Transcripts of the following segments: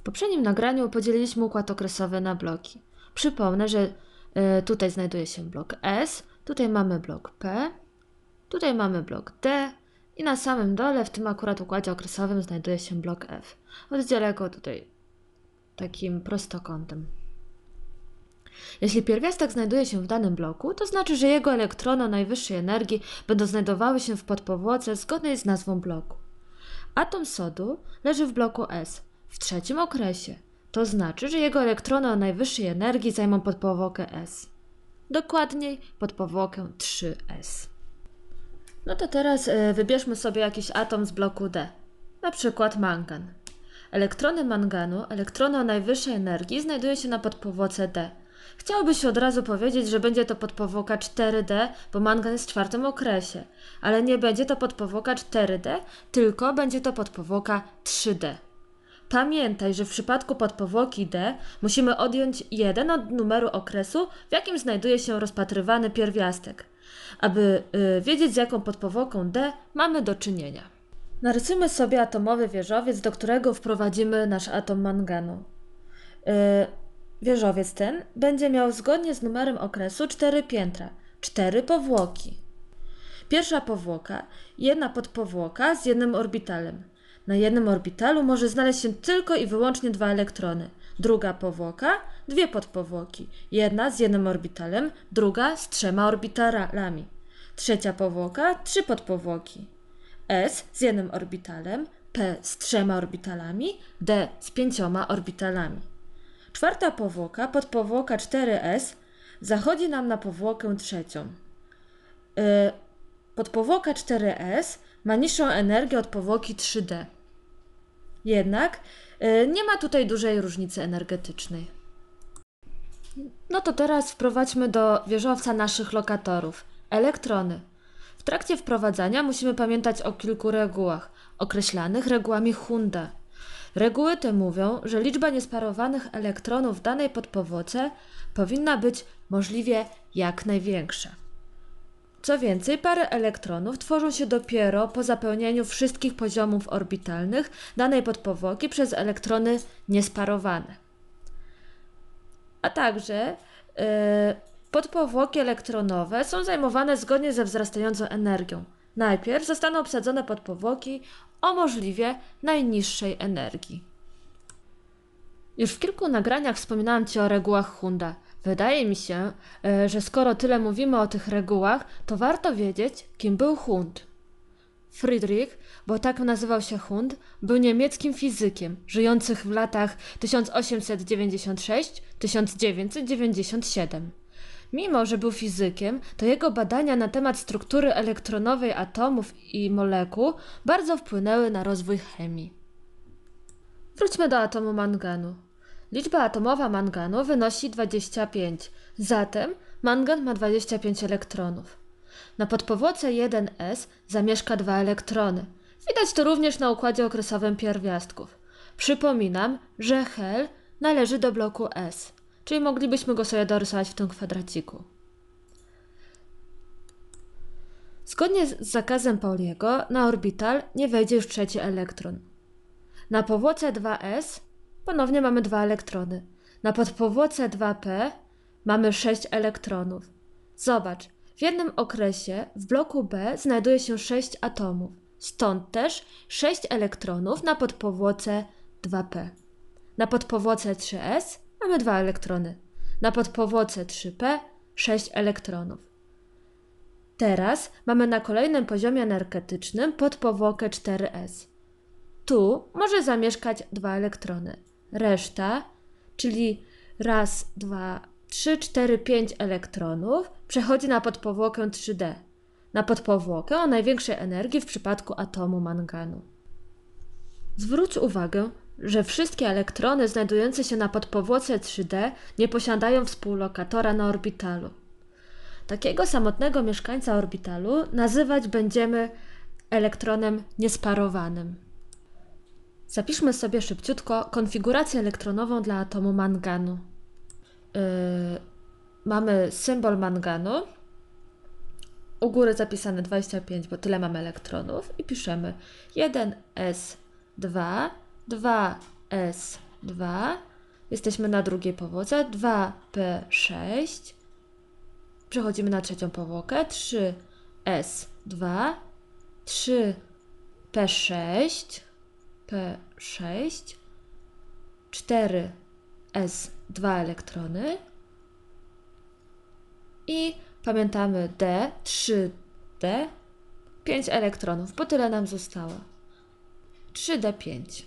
W poprzednim nagraniu podzieliliśmy układ okresowy na bloki. Przypomnę, że e, tutaj znajduje się blok S, tutaj mamy blok P, tutaj mamy blok D i na samym dole, w tym akurat układzie okresowym, znajduje się blok F. Oddzielę go tutaj takim prostokątem. Jeśli pierwiastek znajduje się w danym bloku, to znaczy, że jego elektrony o najwyższej energii będą znajdowały się w podpowłoce zgodnej z nazwą bloku. Atom sodu leży w bloku S, w trzecim okresie. To znaczy, że jego elektrony o najwyższej energii zajmą podpowłokę S. Dokładniej podpowłokę 3S. No to teraz e, wybierzmy sobie jakiś atom z bloku D, na przykład mangan. Elektrony manganu, elektrony o najwyższej energii, znajdują się na podpowłoce D. Chciałoby się od razu powiedzieć, że będzie to podpowłoka 4D, bo mangan jest w czwartym okresie, ale nie będzie to podpowłoka 4D, tylko będzie to podpowłoka 3D. Pamiętaj, że w przypadku podpowłoki D musimy odjąć 1 od numeru okresu, w jakim znajduje się rozpatrywany pierwiastek, aby y, wiedzieć z jaką podpowłoką D mamy do czynienia. Narysujmy sobie atomowy wieżowiec, do którego wprowadzimy nasz atom manganu. Y, wieżowiec ten będzie miał zgodnie z numerem okresu 4 piętra, 4 powłoki. Pierwsza powłoka, jedna podpowłoka z jednym orbitalem – na jednym orbitalu może znaleźć się tylko i wyłącznie dwa elektrony. Druga powłoka, dwie podpowłoki. Jedna z jednym orbitalem, druga z trzema orbitalami. Trzecia powłoka, trzy podpowłoki. S z jednym orbitalem, P z trzema orbitalami, D z pięcioma orbitalami. Czwarta powłoka, podpowłoka 4S, zachodzi nam na powłokę trzecią. Y, podpowłoka 4S ma niższą energię od powłoki 3D. Jednak y, nie ma tutaj dużej różnicy energetycznej. No to teraz wprowadźmy do wieżowca naszych lokatorów elektrony. W trakcie wprowadzania musimy pamiętać o kilku regułach, określanych regułami Hunda. Reguły te mówią, że liczba niesparowanych elektronów w danej podpowoce powinna być możliwie jak największa. Co więcej, pary elektronów tworzą się dopiero po zapełnieniu wszystkich poziomów orbitalnych danej podpowłoki przez elektrony niesparowane. A także yy, podpowłoki elektronowe są zajmowane zgodnie ze wzrastającą energią. Najpierw zostaną obsadzone podpowłoki o możliwie najniższej energii. Już w kilku nagraniach wspominałam Ci o regułach Hunda – Wydaje mi się, e, że skoro tyle mówimy o tych regułach, to warto wiedzieć, kim był Hund. Friedrich, bo tak nazywał się Hund, był niemieckim fizykiem, żyjącym w latach 1896-1997. Mimo, że był fizykiem, to jego badania na temat struktury elektronowej atomów i molekuł bardzo wpłynęły na rozwój chemii. Wróćmy do atomu manganu. Liczba atomowa manganu wynosi 25, zatem mangan ma 25 elektronów. Na podpowłoce 1S zamieszka dwa elektrony. Widać to również na układzie okresowym pierwiastków. Przypominam, że hel należy do bloku S, czyli moglibyśmy go sobie dorysować w tym kwadraciku. Zgodnie z zakazem Pauliego na orbital nie wejdzie już trzeci elektron. Na powłoce 2S Ponownie mamy dwa elektrony. Na podpowłoce 2p mamy 6 elektronów. Zobacz, w jednym okresie w bloku B znajduje się 6 atomów. Stąd też 6 elektronów na podpowłoce 2p. Na podpowłoce 3s mamy 2 elektrony. Na podpowłoce 3p 6 elektronów. Teraz mamy na kolejnym poziomie energetycznym podpowłokę 4s. Tu może zamieszkać dwa elektrony resztę, czyli raz, dwa, trzy, cztery, pięć elektronów, przechodzi na podpowłokę 3D, na podpowłokę o największej energii w przypadku atomu manganu. Zwróć uwagę, że wszystkie elektrony znajdujące się na podpowłoce 3D nie posiadają współlokatora na orbitalu. Takiego samotnego mieszkańca orbitalu nazywać będziemy elektronem niesparowanym. Zapiszmy sobie szybciutko konfigurację elektronową dla atomu manganu. Yy, mamy symbol manganu, u góry zapisane 25, bo tyle mamy elektronów i piszemy 1s2, 2s2, jesteśmy na drugiej powodze. 2p6, przechodzimy na trzecią powłokę, 3s2, 3p6, P6, 4S, 2 elektrony i pamiętamy D, 3D, 5 elektronów, bo tyle nam zostało. 3D5.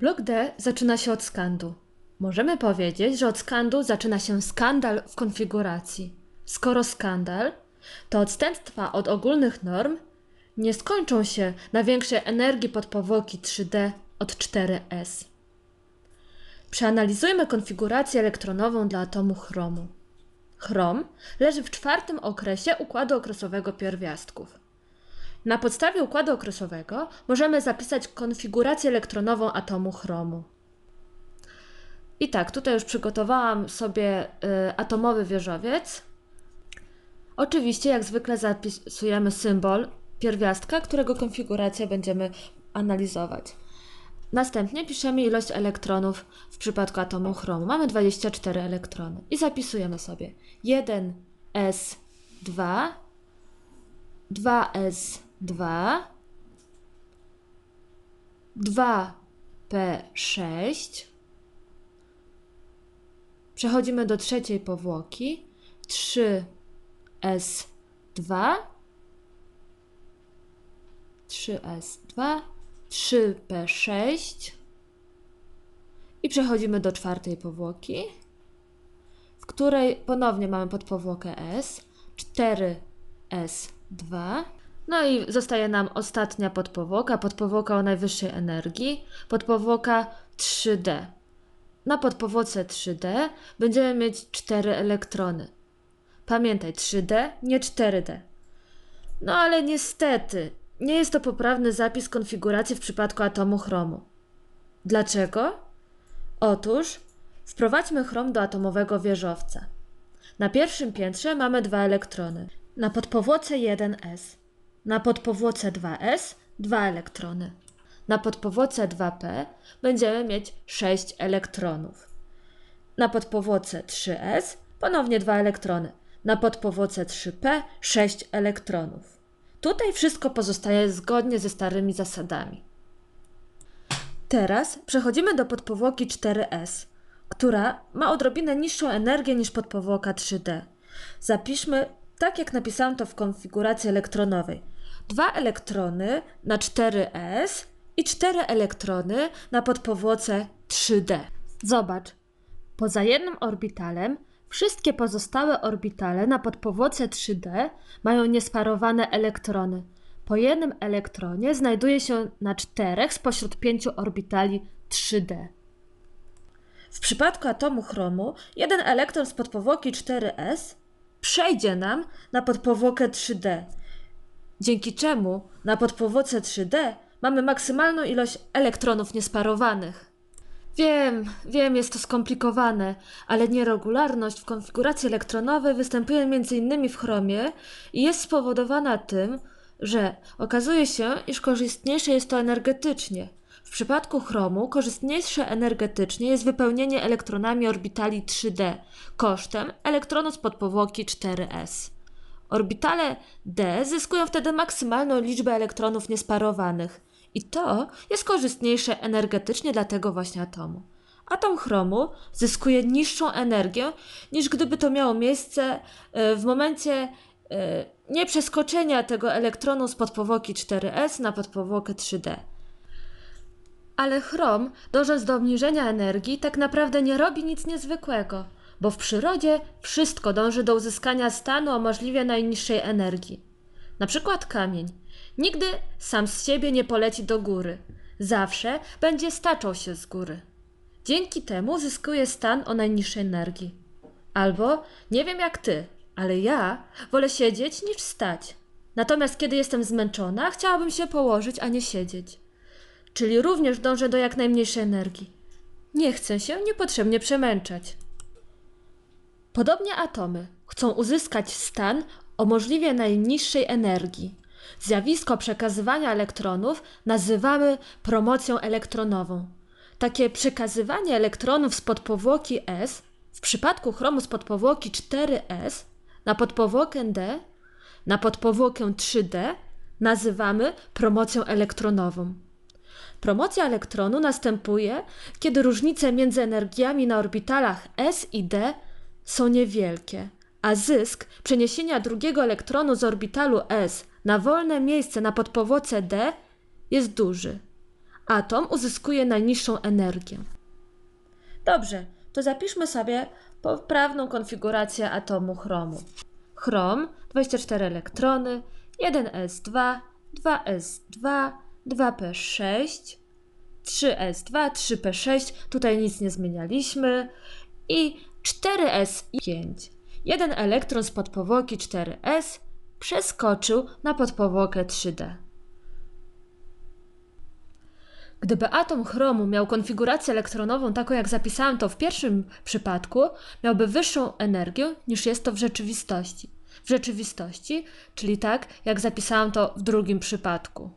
Blok D zaczyna się od skandu. Możemy powiedzieć, że od skandu zaczyna się skandal w konfiguracji. Skoro skandal, to odstępstwa od ogólnych norm nie skończą się na większej energii podpowłoki 3D od 4S. Przeanalizujmy konfigurację elektronową dla atomu chromu. Chrom leży w czwartym okresie układu okresowego pierwiastków. Na podstawie układu okresowego możemy zapisać konfigurację elektronową atomu chromu. I tak, tutaj już przygotowałam sobie y, atomowy wieżowiec. Oczywiście, jak zwykle zapisujemy symbol pierwiastka, którego konfigurację będziemy analizować. Następnie piszemy ilość elektronów w przypadku atomu chromu. Mamy 24 elektrony i zapisujemy sobie 1s2, 2s2, 2p6. Przechodzimy do trzeciej powłoki 3s2 3S2, 3P6 i przechodzimy do czwartej powłoki, w której ponownie mamy podpowłokę S, 4S2. No i zostaje nam ostatnia podpowłoka, podpowłoka o najwyższej energii, podpowłoka 3D. Na podpowłoce 3D będziemy mieć 4 elektrony. Pamiętaj, 3D, nie 4D. No ale niestety, nie jest to poprawny zapis konfiguracji w przypadku atomu chromu. Dlaczego? Otóż wprowadźmy chrom do atomowego wieżowca. Na pierwszym piętrze mamy dwa elektrony. Na podpowłoce 1s. Na podpowłoce 2s dwa elektrony. Na podpowłoce 2p będziemy mieć 6 elektronów. Na podpowłoce 3s ponownie dwa elektrony. Na podpowłoce 3p 6 elektronów. Tutaj wszystko pozostaje zgodnie ze starymi zasadami. Teraz przechodzimy do podpowłoki 4S, która ma odrobinę niższą energię niż podpowłoka 3D. Zapiszmy tak jak napisałam to w konfiguracji elektronowej. Dwa elektrony na 4S i cztery elektrony na podpowłoce 3D. Zobacz, poza jednym orbitalem Wszystkie pozostałe orbitale na podpowłoce 3D mają niesparowane elektrony. Po jednym elektronie znajduje się na czterech spośród pięciu orbitali 3D. W przypadku atomu chromu jeden elektron z podpowłoki 4S przejdzie nam na podpowłokę 3D, dzięki czemu na podpowłoce 3D mamy maksymalną ilość elektronów niesparowanych. Wiem, wiem, jest to skomplikowane, ale nieregularność w konfiguracji elektronowej występuje m.in. w chromie i jest spowodowana tym, że okazuje się, iż korzystniejsze jest to energetycznie. W przypadku chromu korzystniejsze energetycznie jest wypełnienie elektronami orbitali 3D kosztem elektronu z podpowłoki 4S. Orbitale D zyskują wtedy maksymalną liczbę elektronów niesparowanych, i to jest korzystniejsze energetycznie dla tego właśnie atomu. Atom chromu zyskuje niższą energię niż gdyby to miało miejsce e, w momencie e, nieprzeskoczenia tego elektronu z podpowoki 4S na podpowokę 3D. Ale chrom, dążąc do obniżenia energii, tak naprawdę nie robi nic niezwykłego, bo w przyrodzie wszystko dąży do uzyskania stanu o możliwie najniższej energii. Na przykład kamień. Nigdy sam z siebie nie poleci do góry. Zawsze będzie staczał się z góry. Dzięki temu zyskuje stan o najniższej energii. Albo nie wiem jak ty, ale ja wolę siedzieć niż stać. Natomiast kiedy jestem zmęczona, chciałabym się położyć, a nie siedzieć. Czyli również dążę do jak najmniejszej energii. Nie chcę się niepotrzebnie przemęczać. Podobnie atomy chcą uzyskać stan o możliwie najniższej energii, Zjawisko przekazywania elektronów nazywamy promocją elektronową. Takie przekazywanie elektronów z podpowłoki S w przypadku chromu z podpowłoki 4S na podpowłokę D na podpowłokę 3D nazywamy promocją elektronową. Promocja elektronu następuje, kiedy różnice między energiami na orbitalach S i D są niewielkie, a zysk przeniesienia drugiego elektronu z orbitalu S na wolne miejsce na podpowłoce D jest duży. Atom uzyskuje najniższą energię. Dobrze, to zapiszmy sobie poprawną konfigurację atomu chromu. Chrom 24 elektrony, 1s2, 2s2, 2p6, 3s2, 3p6, tutaj nic nie zmienialiśmy i 4s5. Jeden elektron z podpowłoki 4s przeskoczył na podpowłokę 3D. Gdyby atom chromu miał konfigurację elektronową taką jak zapisałem to w pierwszym przypadku, miałby wyższą energię niż jest to w rzeczywistości. W rzeczywistości, czyli tak jak zapisałem to w drugim przypadku.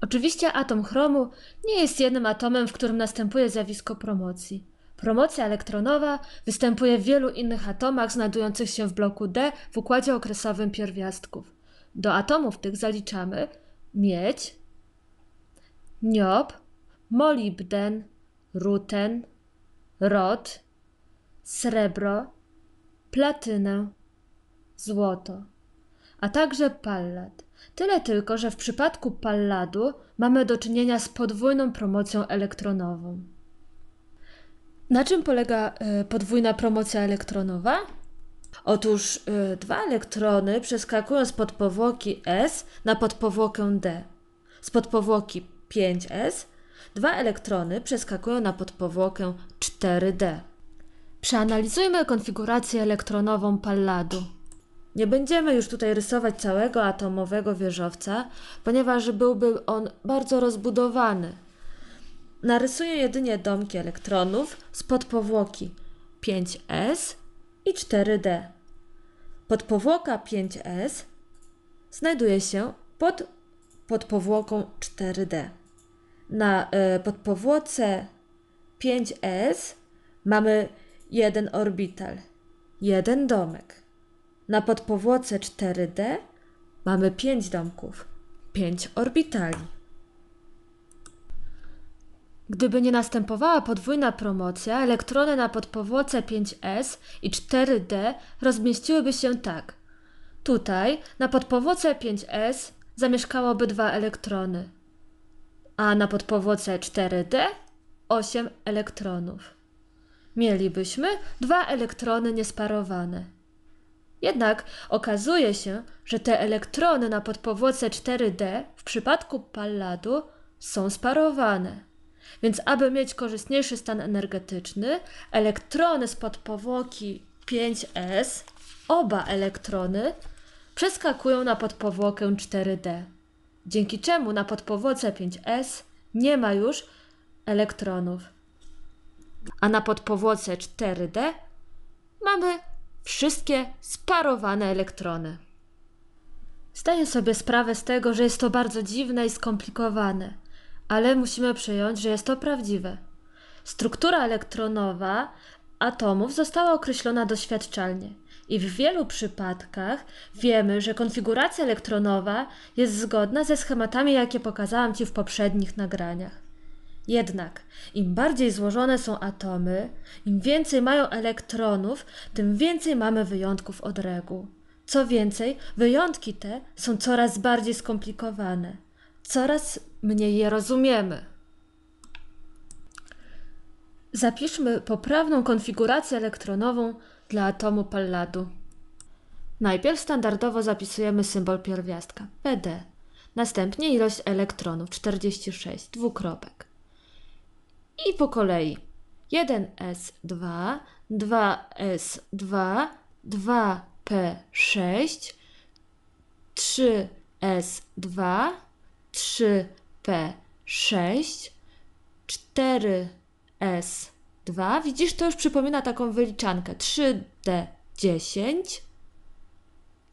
Oczywiście atom chromu nie jest jednym atomem, w którym następuje zjawisko promocji. Promocja elektronowa występuje w wielu innych atomach znajdujących się w bloku D w układzie okresowym pierwiastków. Do atomów tych zaliczamy miedź, niob, molibden, ruten, rod, srebro, platynę, złoto, a także pallad. Tyle tylko, że w przypadku palladu mamy do czynienia z podwójną promocją elektronową. Na czym polega e, podwójna promocja elektronowa? Otóż e, dwa elektrony przeskakują z podpowłoki S na podpowłokę D. Z podpowłoki 5S dwa elektrony przeskakują na podpowłokę 4D. Przeanalizujmy konfigurację elektronową Palladu. Nie będziemy już tutaj rysować całego atomowego wieżowca, ponieważ byłby on bardzo rozbudowany. Narysuję jedynie domki elektronów spod powłoki 5S i 4D. Podpowłoka 5S znajduje się pod podpowłoką 4D. Na y, e, podpowłoce 5S mamy jeden orbital, jeden domek. Na podpowłoce 4D mamy 5 domków, 5 orbitali. Gdyby nie następowała podwójna promocja, elektrony na podpowłoce 5S i 4D rozmieściłyby się tak. Tutaj, na podpowłoce 5S, zamieszkałoby dwa elektrony, a na podpowłoce 4D 8 elektronów. Mielibyśmy dwa elektrony niesparowane. Jednak okazuje się, że te elektrony na podpowłoce 4D w przypadku Palladu są sparowane. Więc aby mieć korzystniejszy stan energetyczny, elektrony spod powłoki 5S, oba elektrony, przeskakują na podpowłokę 4D, dzięki czemu na podpowłoce 5S nie ma już elektronów. A na podpowłoce 4D mamy wszystkie sparowane elektrony. Zdaję sobie sprawę z tego, że jest to bardzo dziwne i skomplikowane ale musimy przyjąć, że jest to prawdziwe. Struktura elektronowa atomów została określona doświadczalnie i w wielu przypadkach wiemy, że konfiguracja elektronowa jest zgodna ze schematami, jakie pokazałam Ci w poprzednich nagraniach. Jednak im bardziej złożone są atomy, im więcej mają elektronów, tym więcej mamy wyjątków od reguł. Co więcej, wyjątki te są coraz bardziej skomplikowane coraz mniej je rozumiemy. Zapiszmy poprawną konfigurację elektronową dla atomu palladu. Najpierw standardowo zapisujemy symbol pierwiastka PD, następnie ilość elektronów 46 dwukropek. I po kolei 1s2, 2s2, 2p6, 3s2, 3P6, 4S2. Widzisz, to już przypomina taką wyliczankę. 3D10,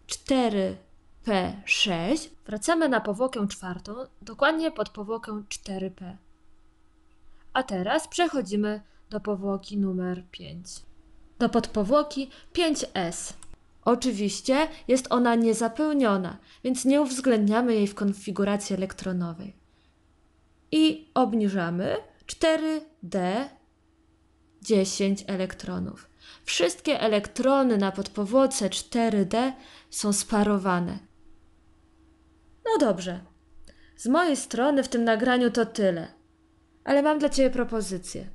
4P6. Wracamy na powłokę czwartą, dokładnie pod powłokę 4P. A teraz przechodzimy do powłoki numer 5. Do podpowłoki 5S. Oczywiście jest ona niezapełniona, więc nie uwzględniamy jej w konfiguracji elektronowej. I obniżamy 4D 10 elektronów. Wszystkie elektrony na podpowłoce 4D są sparowane. No dobrze. Z mojej strony w tym nagraniu to tyle. Ale mam dla Ciebie propozycję.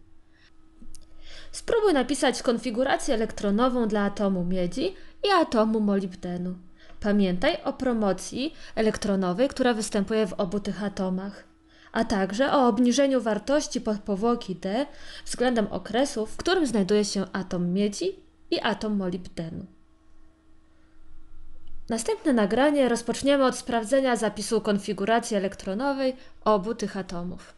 Spróbuj napisać konfigurację elektronową dla atomu miedzi i atomu molibdenu. Pamiętaj o promocji elektronowej, która występuje w obu tych atomach, a także o obniżeniu wartości podpowłoki D względem okresu, w którym znajduje się atom miedzi i atom molibdenu. Następne nagranie rozpoczniemy od sprawdzenia zapisu konfiguracji elektronowej obu tych atomów.